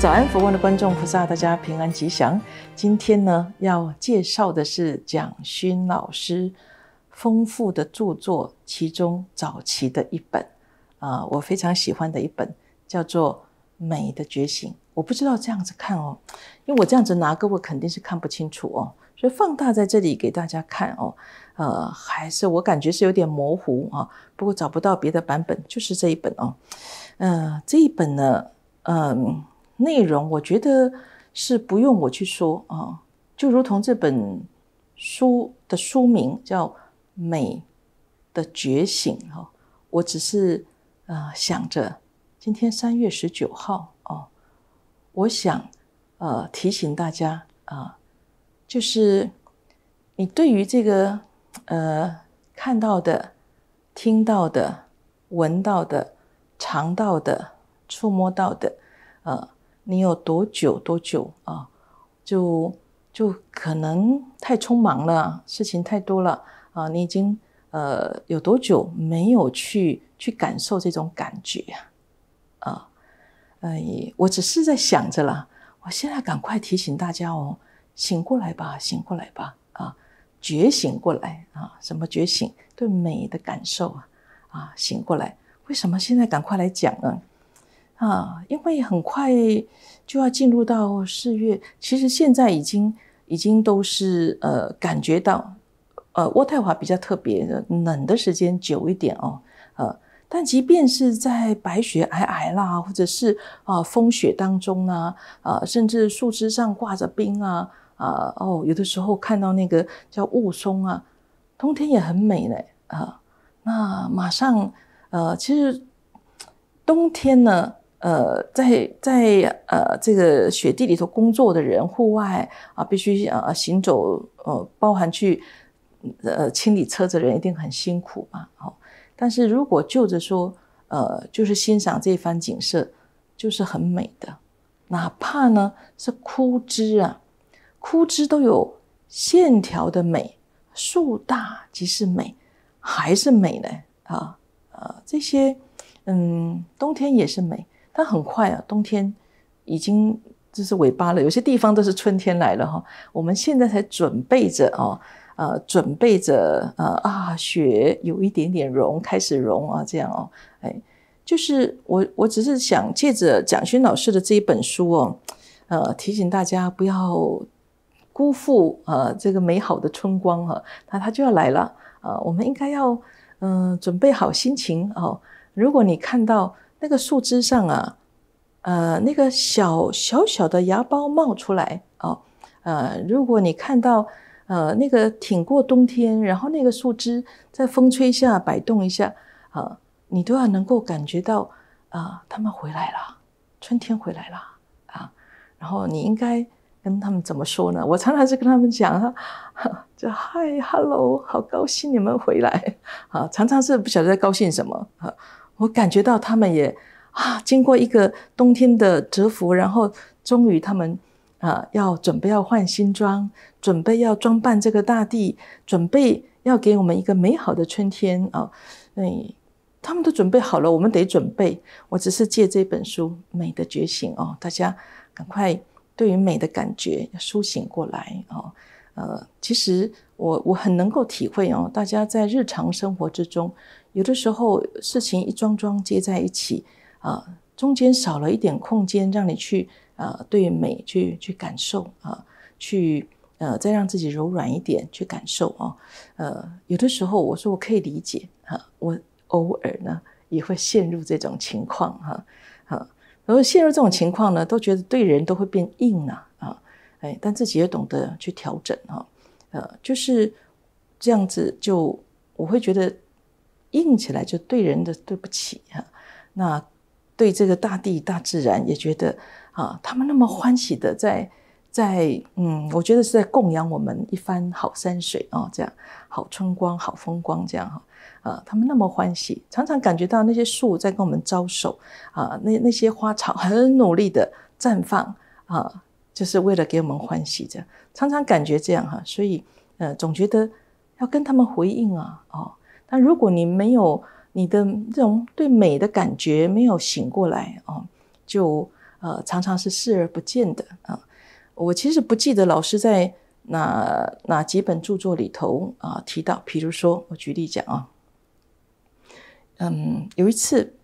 早安，佛光的观众菩萨，大家平安吉祥。今天呢，要介绍的是蒋勋老师丰富的著作，其中早期的一本，啊，我非常喜欢的一本，叫做《美的觉醒》。我不知道这样子看哦，因为我这样子拿，各位肯定是看不清楚哦，所以放大在这里给大家看哦。呃，还是我感觉是有点模糊啊，不过找不到别的版本，就是这一本哦。嗯，这一本呢，嗯。内容我觉得是不用我去说啊，就如同这本书的书名叫《美的觉醒》哈，我只是呃想着今天三月十九号哦，我想呃提醒大家啊，就是你对于这个呃看到的、听到的、闻到的、尝到的、触摸到的呃。你有多久多久啊？就就可能太匆忙了，事情太多了啊！你已经呃有多久没有去去感受这种感觉啊？哎，我只是在想着了。我现在赶快提醒大家哦，醒过来吧，醒过来吧啊！觉醒过来啊！什么觉醒？对美的感受啊啊！醒过来！为什么现在赶快来讲呢？啊，因为很快就要进入到四月，其实现在已经已经都是呃感觉到，呃，渥太华比较特别的冷的时间久一点哦，呃，但即便是在白雪皑皑啦，或者是啊风雪当中啊，啊，甚至树枝上挂着冰啊，啊，哦，有的时候看到那个叫雾凇啊，冬天也很美嘞啊。那马上呃，其实冬天呢。呃，在在呃这个雪地里头工作的人，户外啊，必须呃行走，呃，包含去呃清理车子的人，一定很辛苦吧？好，但是如果就着说，呃，就是欣赏这一番景色，就是很美的，哪怕呢是枯枝啊，枯枝都有线条的美，树大即是美，还是美呢？啊啊，这些嗯，冬天也是美。但很快啊，冬天已经就是尾巴了。有些地方都是春天来了哈。我们现在才准备着哦，呃，准备着，呃啊，雪有一点点融，开始融啊，这样哦，哎，就是我我只是想借着蒋勋老师的这一本书哦，呃，提醒大家不要辜负呃这个美好的春光哈。那它就要来了啊，我们应该要嗯准备好心情哦。如果你看到。那个树枝上啊，呃，那个小小小的芽苞冒出来哦，呃，如果你看到呃那个挺过冬天，然后那个树枝在风吹下摆动一下啊，你都要能够感觉到啊，他们回来了，春天回来了啊，然后你应该跟他们怎么说呢？我常常是跟他们讲哈，就嗨，hello，好高兴你们回来啊，常常是不晓得在高兴什么啊。我感觉到他们也啊，经过一个冬天的蛰伏，然后终于他们啊要准备要换新装，准备要装扮这个大地，准备要给我们一个美好的春天啊！哎，他们都准备好了，我们得准备。我只是借这本书《美的觉醒》哦，大家赶快对于美的感觉苏醒过来哦。呃，其实我我很能够体会哦，大家在日常生活之中。有的时候事情一桩桩接在一起，啊，中间少了一点空间，让你去啊对美去去感受啊，去呃再让自己柔软一点去感受啊，呃有的时候我说我可以理解哈，我偶尔呢也会陷入这种情况哈啊，然后陷入这种情况呢，都觉得对人都会变硬啊啊，哎，但自己也懂得去调整哈，呃，就是这样子就我会觉得。硬起来就对人的对不起哈，那对这个大地大自然也觉得啊，他们那么欢喜的在在嗯，我觉得是在供养我们一番好山水啊，这样好春光好风光这样哈啊，他们那么欢喜，常常感觉到那些树在跟我们招手啊，那那些花草很努力的绽放啊，就是为了给我们欢喜这样，常常感觉这样哈，所以呃总觉得要跟他们回应啊哦。那如果你没有你的这种对美的感觉没有醒过来哦，就呃常常是视而不见的啊。我其实不记得老师在哪哪几本著作里头啊提到，比如说我举例讲啊，嗯，有一次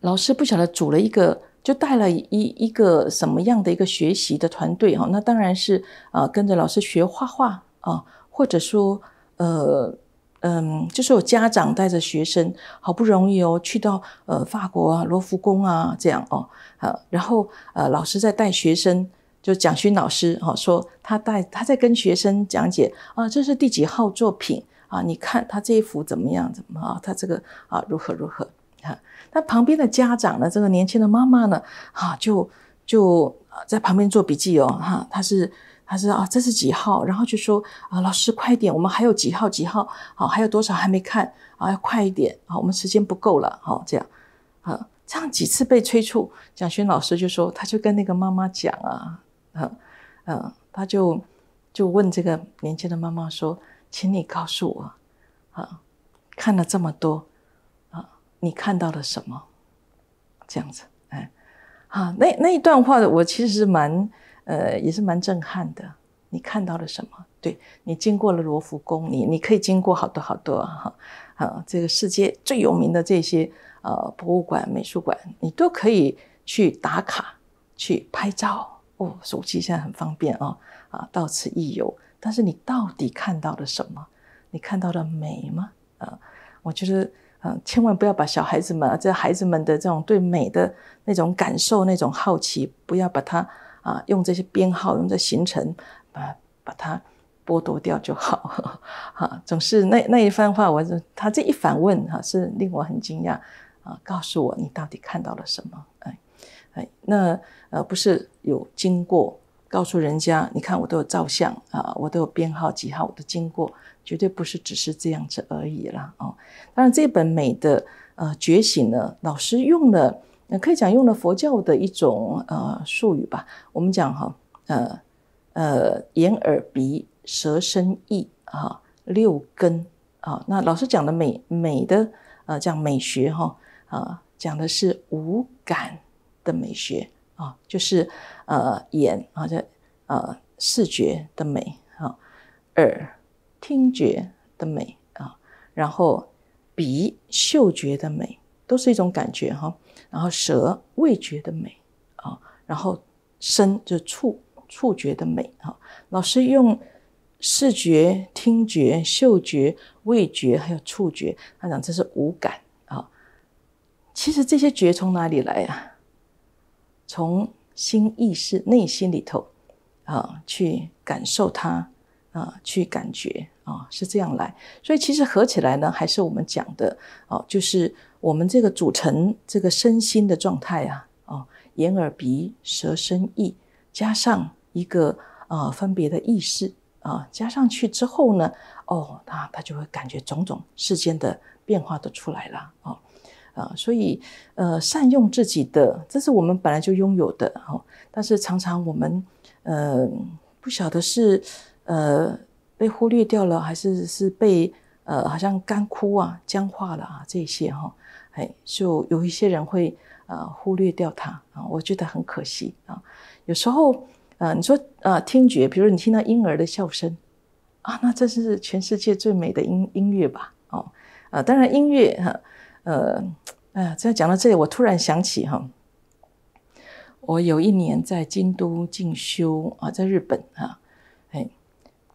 老师不晓得组了一个，就带了一一个什么样的一个学习的团队哈，那当然是啊跟着老师学画画啊，或者说呃。嗯，就是有家长带着学生，好不容易哦，去到呃法国啊，罗浮宫啊这样哦，呃，然后呃老师在带学生，就蒋勋老师哦，说他带他在跟学生讲解啊，这是第几号作品啊？你看他这一幅怎么样？怎么啊？他这个啊如何如何？啊，他旁边的家长呢，这个年轻的妈妈呢，哈，就就在旁边做笔记哦，哈，他是。他说：“啊，这是几号？”然后就说：“啊，老师快点，我们还有几号？几号？好，还有多少还没看？啊，要快一点！啊，我们时间不够了。好，这样，啊，这样几次被催促，蒋勋老师就说，他就跟那个妈妈讲啊，啊，嗯，他就就问这个年轻的妈妈说，请你告诉我，啊，看了这么多，啊，你看到了什么？这样子，哎，啊，那那一段话的，我其实蛮。”呃，也是蛮震撼的。你看到了什么？对你经过了罗浮宫，你你可以经过好多好多哈，啊，这个世界最有名的这些呃博物馆、美术馆，你都可以去打卡、去拍照。哦，手机现在很方便啊，啊，到此一游。但是你到底看到了什么？你看到了美吗？啊，我觉得，嗯，千万不要把小孩子们、这孩子们的这种对美的那种感受、那种好奇，不要把它。啊，用这些编号，用这行程，把把它剥夺掉就好。好，总是那那一番话，我他这一反问，哈，是令我很惊讶。啊，告诉我你到底看到了什么？哎哎，那呃，不是有经过告诉人家？你看我都有照相啊，我都有编号几号，我的经过绝对不是只是这样子而已啦。哦。当然，这本美的呃觉醒呢，老师用了。那可以讲用了佛教的一种呃术语吧。我们讲哈，呃呃眼耳鼻舌身意啊六根啊。那老师讲的美美的呃讲美学哈啊，讲的是五感的美学啊，就是呃眼啊这呃视觉的美啊，耳听觉的美啊，然后鼻嗅觉的美，都是一种感觉哈。然后舌味觉的美啊，然后身就触触觉的美啊。老师用视觉、听觉、嗅觉、味觉还有触觉，他讲这是五感啊。其实这些觉从哪里来呀？从心意识内心里头啊，去感受它啊，去感觉。啊，是这样来，所以其实合起来呢，还是我们讲的哦，就是我们这个组成这个身心的状态啊，哦，眼耳鼻舌身意，加上一个呃分别的意识啊，加上去之后呢，哦，那他就会感觉种种世间的变化都出来了啊，呃，所以呃，善用自己的，这是我们本来就拥有的哦，但是常常我们呃不晓得是呃。被忽略掉了，还是是被呃，好像干枯啊、僵化了啊，这些哈，哎，就有一些人会呃忽略掉它啊，我觉得很可惜啊。有时候呃，你说呃，听觉，比如你听到婴儿的笑声啊，那这是全世界最美的音音乐吧？哦呃，当然音乐哈，呃，哎，呀，这样讲到这里，我突然想起哈，我有一年在京都进修啊，在日本啊，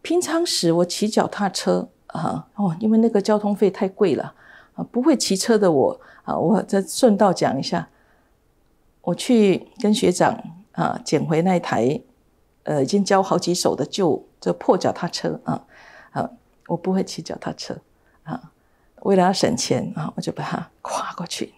平常时我骑脚踏车啊，哦，因为那个交通费太贵了啊。不会骑车的我啊，我再顺道讲一下，我去跟学长啊捡回那台，呃，已经交好几手的旧这破脚踏车啊啊，我不会骑脚踏车啊，为了要省钱啊，我就把它跨过去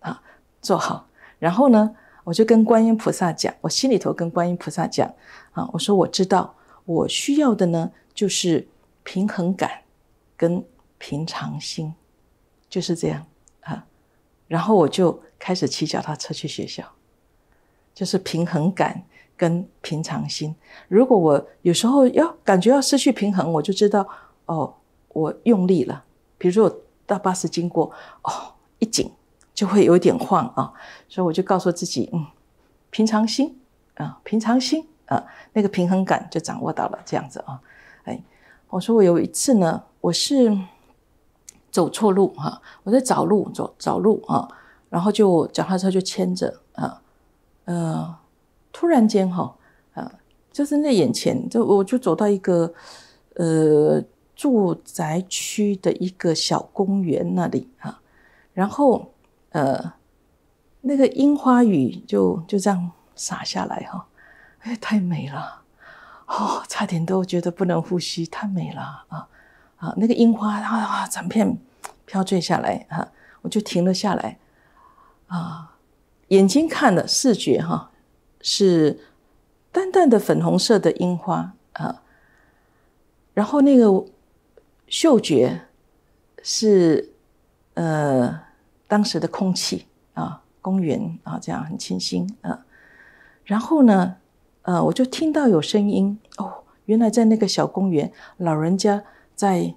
啊，坐好，然后呢，我就跟观音菩萨讲，我心里头跟观音菩萨讲啊，我说我知道。我需要的呢，就是平衡感跟平常心，就是这样啊。然后我就开始骑脚踏车去学校，就是平衡感跟平常心。如果我有时候要感觉要失去平衡，我就知道哦，我用力了。比如说到巴士经过，哦，一紧就会有点晃啊，所以我就告诉自己，嗯，平常心啊，平常心。啊，那个平衡感就掌握到了这样子啊。哎，我说我有一次呢，我是走错路哈，我在找路走找路啊，然后就脚踏车就牵着啊，呃，突然间哈，啊，就是那眼前就我就走到一个呃住宅区的一个小公园那里啊，然后呃，那个樱花雨就就这样洒下来哈。哎，太美了，哦，差点都觉得不能呼吸，太美了啊！啊，那个樱花，啊，后整片飘坠下来，啊，我就停了下来，啊，眼睛看的视觉哈，是淡淡的粉红色的樱花啊，然后那个嗅觉是呃当时的空气啊，公园啊，这样很清新啊，然后呢？呃，我就听到有声音哦，原来在那个小公园，老人家在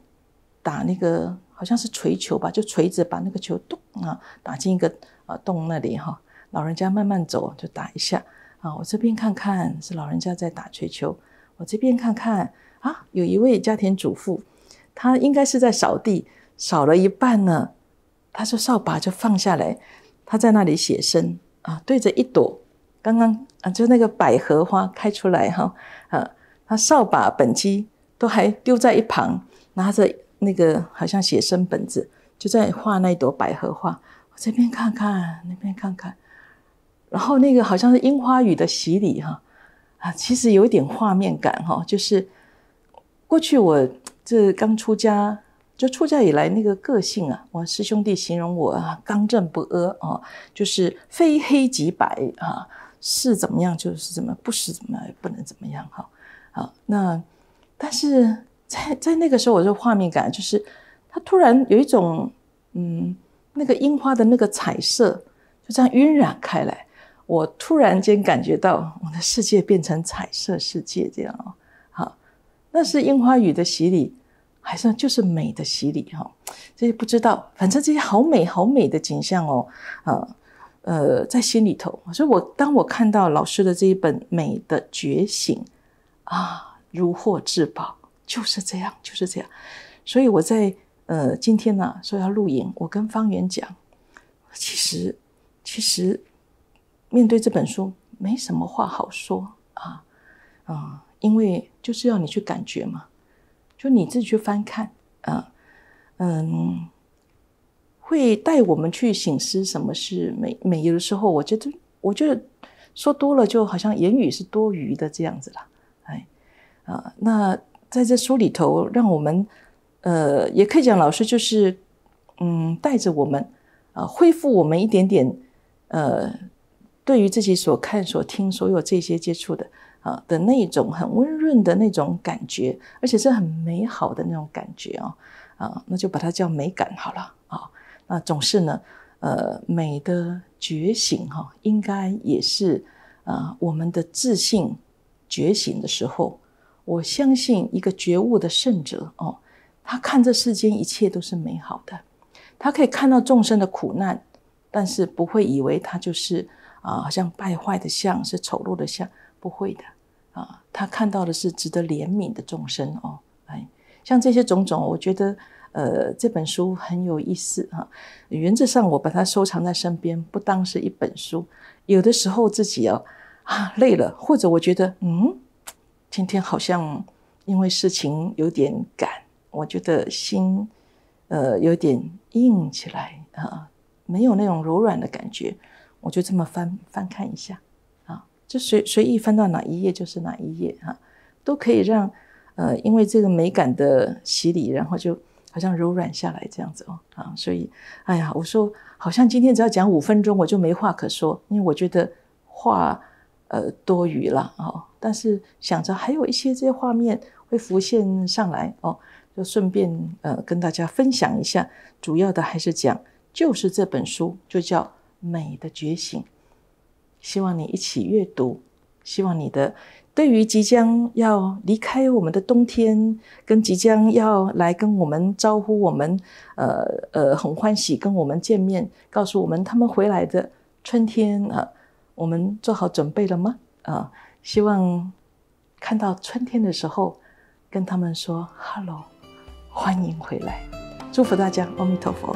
打那个好像是槌球吧，就锤子把那个球咚啊打进一个呃洞那里哈，老人家慢慢走就打一下啊。我这边看看是老人家在打槌球，我这边看看啊，有一位家庭主妇，她应该是在扫地，扫了一半呢。她说扫把就放下来，她在那里写生啊，对着一朵。刚刚啊，就那个百合花开出来哈，啊，他扫把、本机都还丢在一旁，拿着那个好像写生本子，就在画那一朵百合花，我这边看看，那边看看，然后那个好像是樱花雨的洗礼哈，啊，其实有一点画面感哈，就是过去我这刚出家就出家以来那个个性啊，我师兄弟形容我啊，刚正不阿啊，就是非黑即白啊。是怎么样就是怎么不是怎么不能怎么样哈好，那但是在在那个时候我就画面感就是它突然有一种嗯那个樱花的那个彩色就这样晕染开来我突然间感觉到我的世界变成彩色世界这样哦好那是樱花雨的洗礼还是就是美的洗礼哈这些不知道反正这些好美好美的景象哦啊。呃，在心里头，所以我当我看到老师的这一本《美的觉醒》，啊，如获至宝，就是这样，就是这样。所以我在呃今天呢，说要录影，我跟方圆讲，其实，其实面对这本书没什么话好说啊，啊，因为就是要你去感觉嘛，就你自己去翻看，啊，嗯。会带我们去醒思什么是美美有的时候，我觉得我觉得说多了就好像言语是多余的这样子了，哎啊，那在这书里头，让我们呃也可以讲老师就是嗯带着我们啊恢复我们一点点呃对于自己所看所听所有这些接触的啊的那种很温润的那种感觉，而且是很美好的那种感觉哦啊，那就把它叫美感好了啊。啊，总是呢，呃，美的觉醒哈，应该也是，啊，我们的自信觉醒的时候，我相信一个觉悟的圣者哦，他看这世间一切都是美好的，他可以看到众生的苦难，但是不会以为他就是啊，好像败坏的相是丑陋的相，不会的啊，他看到的是值得怜悯的众生哦，哎，像这些种种，我觉得。呃，这本书很有意思哈。原则上，我把它收藏在身边，不当是一本书。有的时候自己哦，啊累了，或者我觉得嗯，今天好像因为事情有点赶，我觉得心呃有点硬起来啊，没有那种柔软的感觉，我就这么翻翻看一下啊，就随随意翻到哪一页就是哪一页哈，都可以让呃，因为这个美感的洗礼，然后就。好像柔软下来这样子哦，啊，所以，哎呀，我说好像今天只要讲五分钟，我就没话可说，因为我觉得话呃多余了哦。但是想着还有一些这些画面会浮现上来哦，就顺便呃跟大家分享一下。主要的还是讲就是这本书就叫《美的觉醒》，希望你一起阅读。希望你的对于即将要离开我们的冬天，跟即将要来跟我们招呼我们，呃呃，很欢喜跟我们见面，告诉我们他们回来的春天啊，我们做好准备了吗？啊，希望看到春天的时候，跟他们说 hello，欢迎回来，祝福大家，阿弥陀佛。